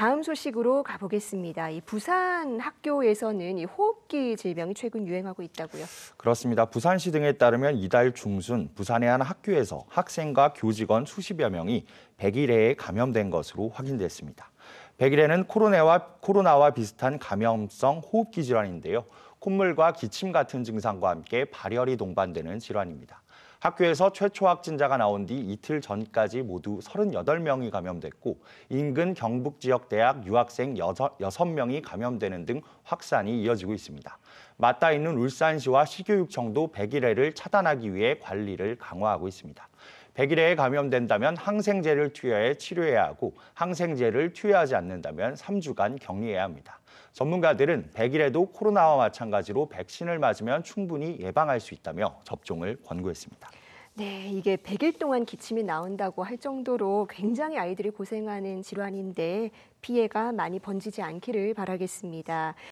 다음 소식으로 가보겠습니다. 이 부산 학교에서는 이 호흡기 질병이 최근 유행하고 있다고요. 그렇습니다. 부산시 등에 따르면 이달 중순 부산의 한 학교에서 학생과 교직원 수십여 명이 백일에 감염된 것으로 확인됐습니다. 백일에는 코로나와, 코로나와 비슷한 감염성 호흡기 질환인데요. 콧물과 기침 같은 증상과 함께 발열이 동반되는 질환입니다. 학교에서 최초 확진자가 나온 뒤 이틀 전까지 모두 38명이 감염됐고 인근 경북 지역 대학 유학생 6명이 감염되는 등 확산이 이어지고 있습니다. 맞닿아 있는 울산시와 시교육청도 100일회를 차단하기 위해 관리를 강화하고 있습니다. 백일에 감염된다면 항생제를 투여해 치료해야 하고 항생제를 투여하지 않는다면 3주간 격리해야 합니다. 전문가들은 백일에도 코로나와 마찬가지로 백신을 맞으면 충분히 예방할 수 있다며 접종을 권고했습니다. 네, 이게 100일 동안 기침이 나온다고 할 정도로 굉장히 아이들이 고생하는 질환인데 피해가 많이 번지지 않기를 바라겠습니다.